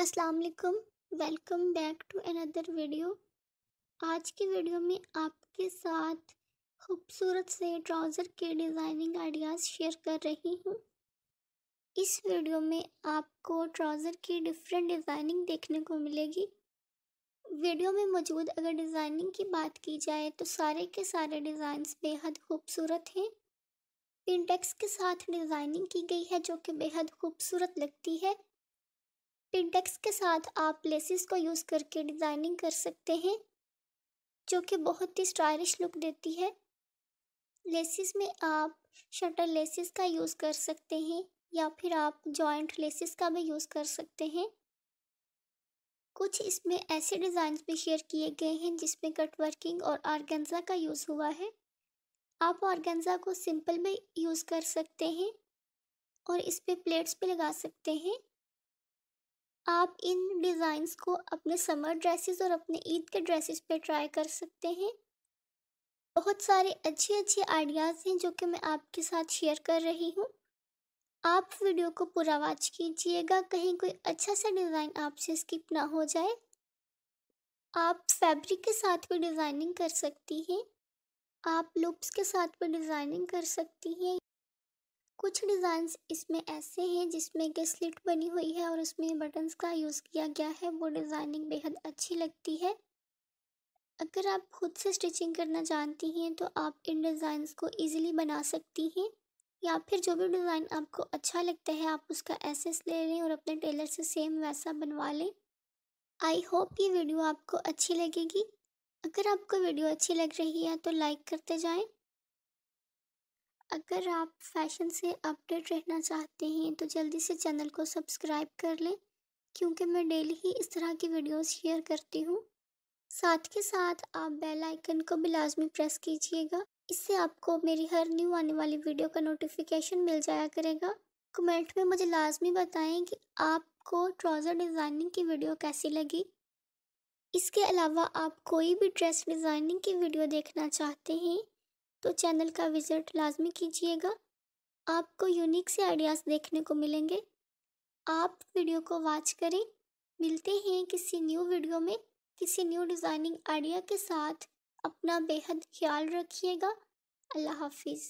अस्सलाम वालेकुम welcome back to another video आज की वीडियो में आपके साथ खूबसूरत से ट्राउज़र के डिज़ाइनिंग आइडियाज़ शेयर कर रही हूँ इस वीडियो में आपको ट्राउज़र की डिफरेंट डिज़ाइनिंग देखने को मिलेगी वीडियो में मौजूद अगर डिज़ाइनिंग की बात की जाए तो सारे के सारे डिज़ाइंस बेहद खूबसूरत हैं पिंटेक्स के साथ डिज़ाइनिंग की गई है जो कि बेहद खूबसूरत लगती है पिंटेक्स के साथ आप लेसिस को यूज़ करके डिज़ाइनिंग कर सकते हैं जो कि बहुत ही स्टाइलिश लुक देती है लेसिस में आप शटर लेसिस का यूज़ कर सकते हैं या फिर आप जॉइंट लेसिस का भी यूज़ कर सकते हैं कुछ इसमें ऐसे डिज़ाइन भी शेयर किए गए हैं जिसमें कट वर्किंग और आर्गेंजा का यूज़ हुआ है आप ऑर्गेन्जा को सिंपल में यूज़ कर सकते हैं और इस पर प्लेट्स भी लगा सकते हैं आप इन डिज़ाइंस को अपने समर ड्रेसेस और अपने ईद के ड्रेसेस पे ट्राई कर सकते हैं बहुत सारे अच्छे अच्छे आइडियाज़ हैं जो कि मैं आपके साथ शेयर कर रही हूँ आप वीडियो को पूरा वॉच कीजिएगा कहीं कोई अच्छा सा डिज़ाइन आपसे स्किप ना हो जाए आप फैब्रिक के साथ भी डिज़ाइनिंग कर सकती हैं आप लुप्स के साथ भी डिज़ाइनिंग कर सकती हैं कुछ डिज़ाइंस इसमें ऐसे हैं जिसमें कि स्लिट बनी हुई है और उसमें बटन्स का यूज़ किया गया है वो डिज़ाइनिंग बेहद अच्छी लगती है अगर आप खुद से स्टिचिंग करना जानती हैं तो आप इन डिज़ाइंस को इजीली बना सकती हैं या फिर जो भी डिज़ाइन आपको अच्छा लगता है आप उसका एसेस ले लें और अपने टेलर से सेम वैसा बनवा लें आई होप ये वीडियो आपको अच्छी लगेगी अगर आपको वीडियो अच्छी लग रही है तो लाइक करते जाएं अगर आप फैशन से अपडेट रहना चाहते हैं तो जल्दी से चैनल को सब्सक्राइब कर लें क्योंकि मैं डेली ही इस तरह की वीडियोस शेयर करती हूँ साथ के साथ आप बेल आइकन को भी लाजमी प्रेस कीजिएगा इससे आपको मेरी हर न्यू आने वाली वीडियो का नोटिफिकेशन मिल जाया करेगा कमेंट में मुझे लाजमी बताएं कि आपको ट्राउज़र डिज़ाइनिंग की वीडियो कैसी लगी इसके अलावा आप कोई भी ड्रेस डिज़ाइनिंग की वीडियो देखना चाहते हैं तो चैनल का विज़िट लाजमी कीजिएगा आपको यूनिक से आइडियाज़ देखने को मिलेंगे आप वीडियो को वॉच करें मिलते हैं किसी न्यू वीडियो में किसी न्यू डिज़ाइनिंग आइडिया के साथ अपना बेहद ख्याल रखिएगा अल्लाह हाफिज़